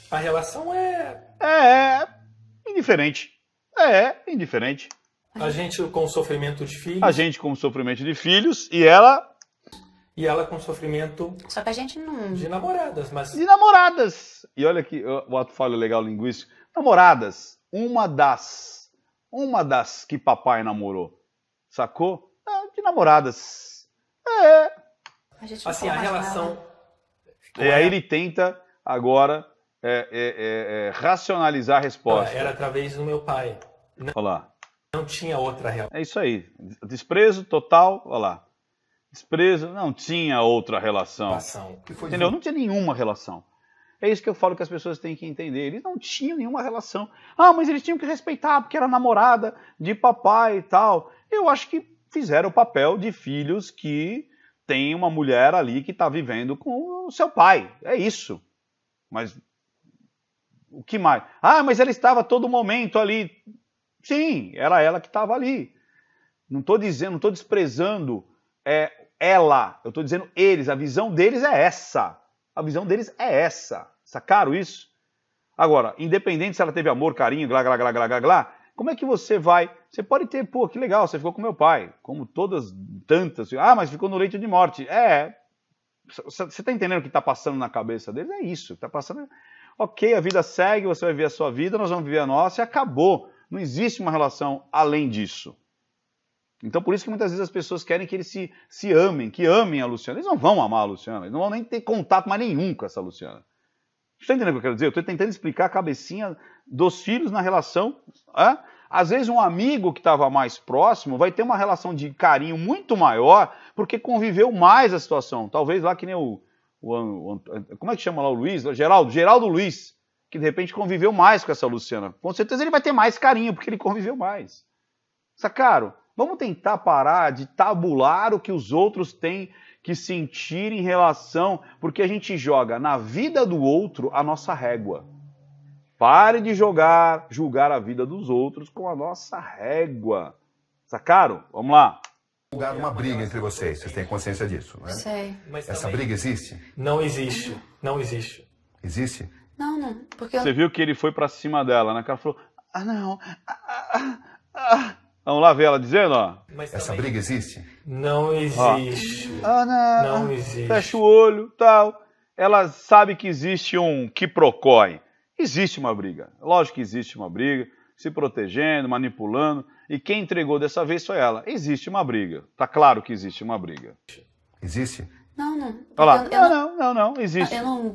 A relação é.
É. indiferente. É, indiferente. A
gente com sofrimento de filhos. A
gente com sofrimento de filhos e
ela. E ela com
sofrimento.
Só que a gente não. De namoradas, mas. De
namoradas! E olha que o ato fala legal linguístico. Namoradas, uma das, uma das que papai namorou, sacou? Ah, de namoradas.
É. A gente assim, a relação.
E é, aí ele tenta agora é, é, é, é racionalizar a resposta. Era
através do meu pai.
Não, Olha lá. Não tinha outra relação. É isso aí. Desprezo total. Olha lá. Desprezo, não tinha outra relação. Entendeu? Não tinha nenhuma relação. É isso que eu falo que as pessoas têm que entender. Eles não tinham nenhuma relação. Ah, mas eles tinham que respeitar porque era namorada de papai e tal. Eu acho que fizeram o papel de filhos que tem uma mulher ali que está vivendo com o seu pai. É isso. Mas o que mais? Ah, mas ela estava todo momento ali. Sim, era ela que estava ali. Não estou dizendo, não estou desprezando é, ela. Eu estou dizendo eles. A visão deles é essa. A visão deles é essa. Sacaram tá isso? Agora, independente se ela teve amor, carinho, glá, glá, glá, glá, glá, glá, como é que você vai? Você pode ter, pô, que legal, você ficou com meu pai, como todas, tantas. Ah, mas ficou no leito de morte. É. Você está entendendo o que está passando na cabeça deles? É isso, está passando. Ok, a vida segue, você vai viver a sua vida, nós vamos viver a nossa e acabou. Não existe uma relação além disso. Então, por isso que muitas vezes as pessoas querem que eles se, se amem, que amem a Luciana. Eles não vão amar a Luciana, eles não vão nem ter contato mais nenhum com essa Luciana. Você está entendendo o que eu quero dizer? Eu estou tentando explicar a cabecinha dos filhos na relação. É? Às vezes, um amigo que estava mais próximo vai ter uma relação de carinho muito maior porque conviveu mais a situação. Talvez lá que nem o. o, o como é que chama lá o Luiz? Geraldo? Geraldo Luiz, que de repente conviveu mais com essa Luciana. Com certeza ele vai ter mais carinho porque ele conviveu mais. Sacaram? Vamos tentar parar de tabular o que os outros têm que sentir em relação, porque a gente joga na vida do outro a nossa régua. Pare de jogar, julgar a vida dos outros com a nossa régua. Sacaram? Vamos lá. julgar uma briga entre vocês, vocês têm consciência disso, né?
Sei.
Mas Essa também... briga existe? Não existe, não existe.
Existe?
Não, não, porque... Você
viu que ele foi para cima dela, né? ela falou,
ah não, ah, ah,
ah. ah Vamos lá ver ela dizendo, ó. Mas Essa briga existe?
Não existe.
Ah, Ana, não existe. Fecha o olho, tal. Ela sabe que existe um que quiprocói. Existe uma briga. Lógico que existe uma briga. Se protegendo, manipulando. E quem entregou dessa vez foi ela. Existe uma briga. Tá claro que existe uma briga. Existe?
Não, não. Olha lá. Eu, eu não, não, não, não, existe. Eu não,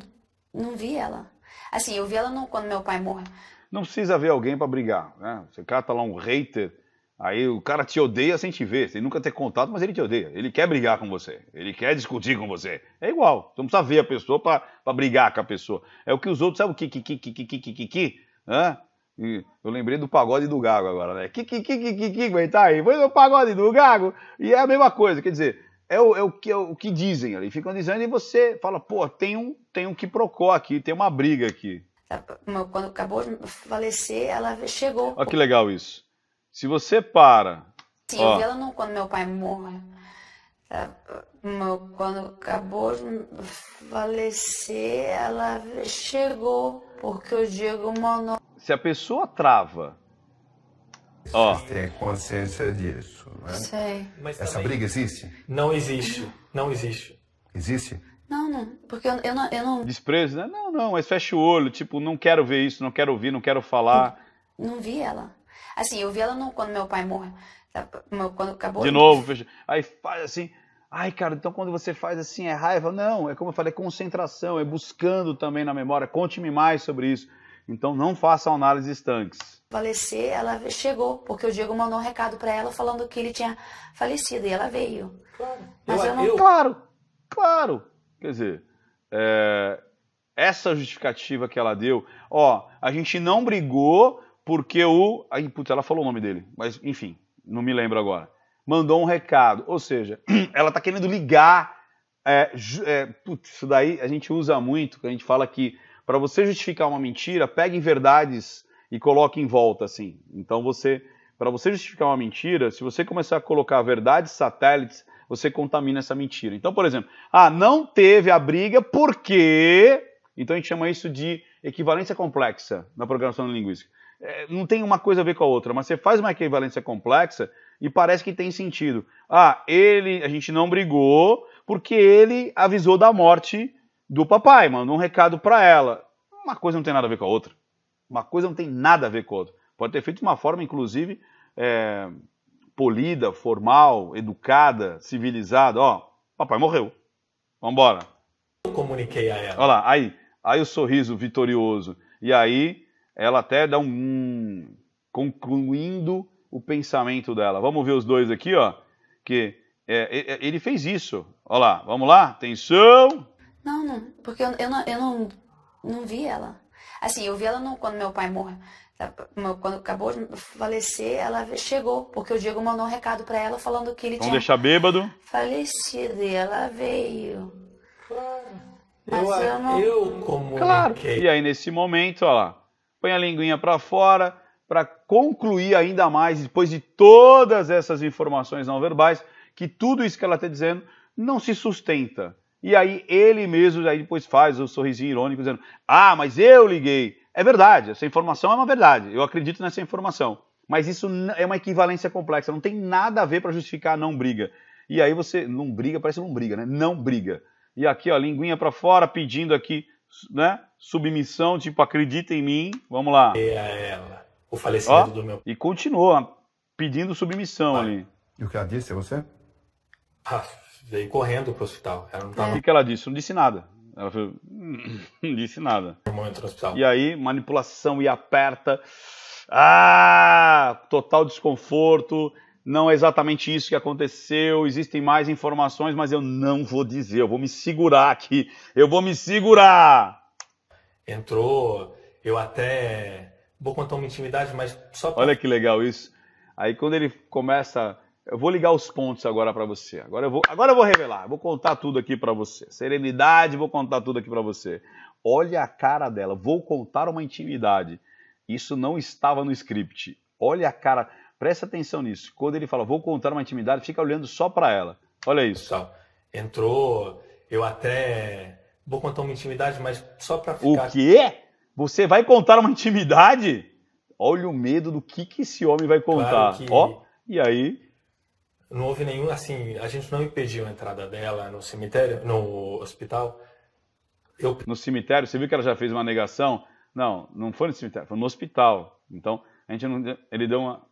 não vi ela. Assim, eu vi ela no, quando meu pai morreu.
Não precisa ver alguém para brigar. Né? Você cata lá um hater Aí o cara te odeia sem te ver, sem nunca ter contato, mas ele te odeia. Ele quer brigar com você, ele quer discutir com você. É igual, você não precisa ver a pessoa para brigar com a pessoa. É o que os outros, sabe o que, que, que, que, que, que, que, que? Hã? eu lembrei do pagode do Gago agora, né? Que, que, que, que, que, que, vai tá aí? Foi o pagode do Gago. E é a mesma coisa, quer dizer, é o, é o, que, é o que dizem ali. Ficam dizendo e você fala, pô, tem um, tem um que procó aqui, tem uma briga aqui.
Quando acabou de falecer, ela chegou. Olha que
legal isso. Se você para.
Sim, ó, o violão quando meu pai morre. Tá, quando acabou de falecer, ela chegou, porque o Diego mandou.
Se a pessoa trava. Ó. Tem consciência disso, né? Sei.
Mas Essa briga existe? Não existe. Não existe.
Existe?
Não, não, porque eu, eu, não, eu não.
Desprezo, né?
Não, não, mas
fecha o olho, tipo, não quero ver isso, não quero ouvir, não quero falar.
Não, não vi ela. Assim, eu vi ela no, quando meu pai morre. Quando acabou. De novo,
veja Aí faz assim. Ai, cara, então quando você faz assim, é raiva? Não, é como eu falei, é concentração, é buscando também na memória. Conte-me mais sobre isso. Então não faça análise estanques.
Falecer, ela chegou, porque o Diego mandou um recado para ela falando que ele tinha falecido e ela veio. Claro.
Mas eu, eu não. Eu... Claro, claro. Quer dizer, é... essa justificativa que ela deu, ó, a gente não brigou, porque o. Aí, putz, ela falou o nome dele, mas enfim, não me lembro agora. Mandou um recado. Ou seja, [CLEARS THROAT] ela está querendo ligar. É, é, putz, isso daí a gente usa muito, que a gente fala que para você justificar uma mentira, pegue verdades e coloque em volta, assim. Então você. Para você justificar uma mentira, se você começar a colocar verdades satélites, você contamina essa mentira. Então, por exemplo, ah, não teve a briga porque. Então a gente chama isso de equivalência complexa na programação linguística é, não tem uma coisa a ver com a outra, mas você faz uma equivalência complexa e parece que tem sentido. Ah, ele, a gente não brigou porque ele avisou da morte do papai, mandou um recado para ela. Uma coisa não tem nada a ver com a outra. Uma coisa não tem nada a ver com a outra. Pode ter feito de uma forma, inclusive, é, polida, formal, educada, civilizada. Ó, papai morreu. Vambora.
Eu comuniquei a ela.
Olha lá, aí, aí o sorriso vitorioso. E aí ela até dá um, concluindo o pensamento dela. Vamos ver os dois aqui, ó, que é, é, é ele fez isso. Olha lá, vamos lá, atenção.
Não, não, porque eu, eu, não, eu não, não vi ela. Assim, eu vi ela no, quando meu pai morreu. Tá, quando acabou de falecer, ela chegou, porque o Diego mandou um recado para ela falando que ele Vamos tinha. deixar bêbado? Falecido, e ela veio. Claro. Mas eu, eu, não...
eu
como. Claro. E aí, nesse momento, ó lá põe a linguinha para fora para concluir ainda mais, depois de todas essas informações não verbais, que tudo isso que ela está dizendo não se sustenta. E aí ele mesmo aí depois faz o sorrisinho irônico dizendo: "Ah, mas eu liguei". É verdade, essa informação é uma verdade. Eu acredito nessa informação. Mas isso é uma equivalência complexa, não tem nada a ver para justificar a não briga. E aí você não briga, parece não briga, né? Não briga. E aqui, ó, linguinha para fora pedindo aqui né? Submissão, tipo, acredita em mim, vamos lá. E é
a ela. O falecimento Ó, do meu.
E continua pedindo submissão ali. E o que ela disse É você?
Ah, veio correndo pro hospital. Ela não tava... O
que ela disse? Não disse nada. Ela falou, hum, não disse nada. E aí, manipulação e aperta. Ah, total desconforto não é exatamente isso que aconteceu, existem mais informações, mas eu não vou dizer, eu vou me segurar aqui, eu vou me segurar.
Entrou, eu até vou contar uma intimidade, mas só pra...
Olha que legal isso. Aí quando ele começa, eu vou ligar os pontos agora para você. Agora eu vou, agora eu vou revelar, vou contar tudo aqui para você. Serenidade, vou contar tudo aqui para você. Olha a cara dela, vou contar uma intimidade. Isso não estava no script. Olha a cara Presta atenção nisso. Quando ele fala, vou contar uma intimidade, fica olhando só para ela. Olha isso. Pessoal,
então, Entrou, eu até vou contar uma intimidade, mas só para ficar. O
quê? Você vai contar uma intimidade? Olha o medo do que, que esse homem vai contar. Claro que... Ó, e aí?
Não houve nenhum, assim, a gente não impediu a entrada dela no cemitério, no hospital.
Eu... No cemitério, você viu que ela já fez uma negação? Não, não foi no cemitério, foi no hospital. Então, a gente não, ele deu uma,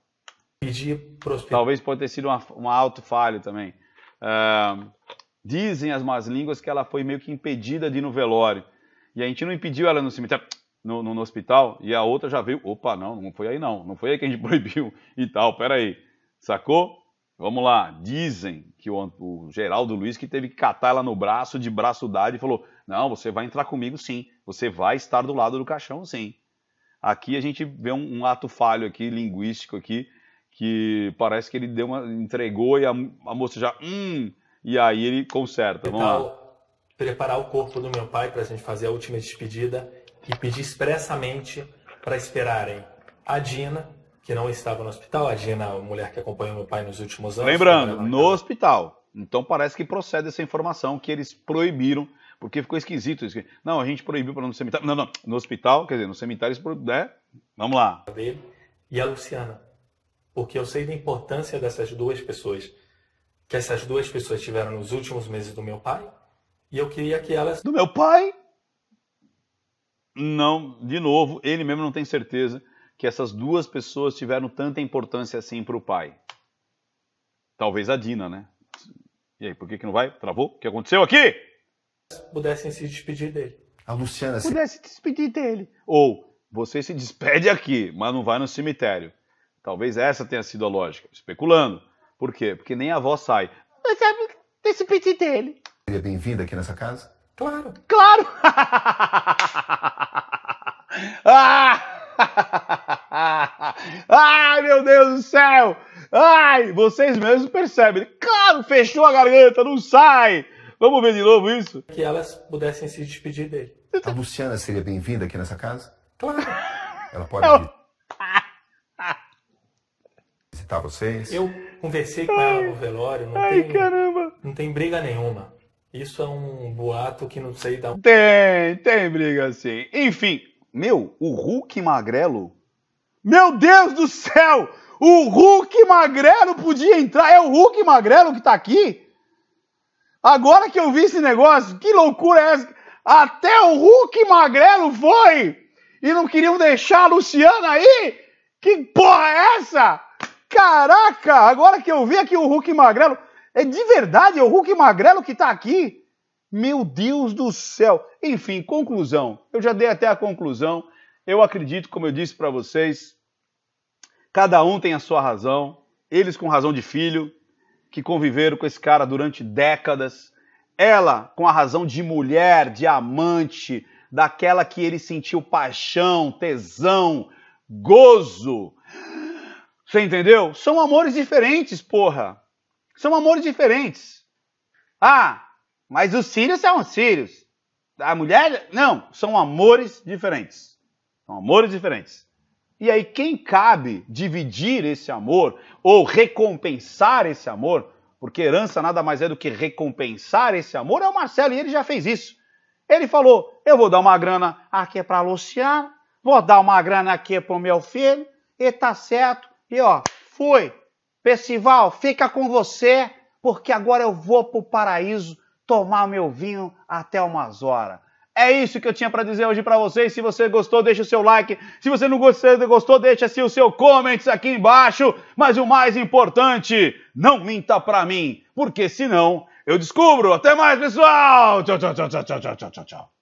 pedir Talvez pode ter sido uma, uma auto falho também. Uh, dizem as más línguas que ela foi meio que impedida de ir no velório. E a gente não impediu ela no cemitério, no, no, no, hospital, e a outra já veio, opa, não, não foi aí não, não foi aí que a gente [LAUGHS] proibiu e tal, peraí, sacou? Vamos lá, dizem que o, o Geraldo Luiz que teve que catar ela no braço, de braço dado, e falou, não, você vai entrar comigo sim, você vai estar do lado do caixão sim. Aqui a gente vê um, um ato falho aqui, linguístico aqui, que parece que ele deu uma, entregou e a, a moça já, hum, e aí ele conserta. Então, Vamos então,
lá. Preparar o corpo do meu pai para a gente fazer a última despedida e pedir expressamente para esperarem a Dina, que não estava no hospital, a Dina, é a mulher que acompanhou meu pai nos últimos anos. Lembrando,
no casa. Né? hospital. Então parece que procede essa informação que eles proibiram, porque ficou esquisito isso. Não, a gente proibiu para no cemitério. Não, não, no hospital, quer dizer, no cemitério, né? Vamos lá.
E a Luciana, porque eu sei da importância dessas duas pessoas, que essas duas pessoas tiveram nos últimos meses do meu pai, e eu queria que elas. Do meu pai?
Não, de novo, ele mesmo não tem certeza que essas duas pessoas tiveram tanta importância assim para o pai. Talvez a Dina, né? E aí, por que, que não vai? Travou? O que aconteceu aqui?
Pudessem se despedir dele.
A Luciana se...
Pudesse se despedir
dele. Ou, você se despede aqui, mas não vai no cemitério. Talvez essa tenha sido a lógica. Especulando. Por quê? Porque nem a avó sai. Mas sabe é desse piti dele. Seria bem-vinda aqui nessa casa? Claro. Claro! [LAUGHS] Ai, meu Deus do céu! Ai, vocês mesmos percebem. Claro, fechou a garganta, não sai!
Vamos ver de novo isso? Que elas pudessem se despedir dele.
A Luciana seria bem-vinda aqui nessa casa? Claro. [LAUGHS] Ela pode. vir visitar vocês? Eu
conversei com ai, ela no velório. Não ai, tem, caramba! Não tem briga nenhuma. Isso é um boato que não sei da.
Tem, tem briga sim. Enfim, meu, o Hulk magrelo. Meu Deus do céu! O Hulk magrelo podia entrar. É o Hulk magrelo que tá aqui? Agora que eu vi esse negócio, que loucura é essa? Até o Hulk magrelo foi! E não queriam deixar a Luciana aí? Que porra é essa? Caraca, agora que eu vi aqui o Hulk Magrelo, é de verdade é o Hulk Magrelo que tá aqui? Meu Deus do céu. Enfim, conclusão. Eu já dei até a conclusão. Eu acredito, como eu disse para vocês, cada um tem a sua razão. Eles com razão de filho, que conviveram com esse cara durante décadas. Ela com a razão de mulher, de amante, daquela que ele sentiu paixão, tesão, gozo. Você entendeu? São amores diferentes, porra. São amores diferentes. Ah, mas os sírios são os sírios. A mulher. Não, são amores diferentes. São amores diferentes. E aí, quem cabe dividir esse amor ou recompensar esse amor? Porque herança nada mais é do que recompensar esse amor, é o Marcelo, e ele já fez isso. Ele falou: eu vou dar uma grana aqui para Luciano, vou dar uma grana aqui para o meu filho, e tá certo e ó, fui. Percival, fica com você, porque agora eu vou pro paraíso tomar meu vinho até umas horas. É isso que eu tinha para dizer hoje para vocês. Se você gostou, deixa o seu like. Se você não gostou, deixa assim o seu comments aqui embaixo. Mas o mais importante, não minta para mim, porque senão eu descubro. Até mais, pessoal. Tchau, tchau, tchau, tchau, tchau, tchau, tchau.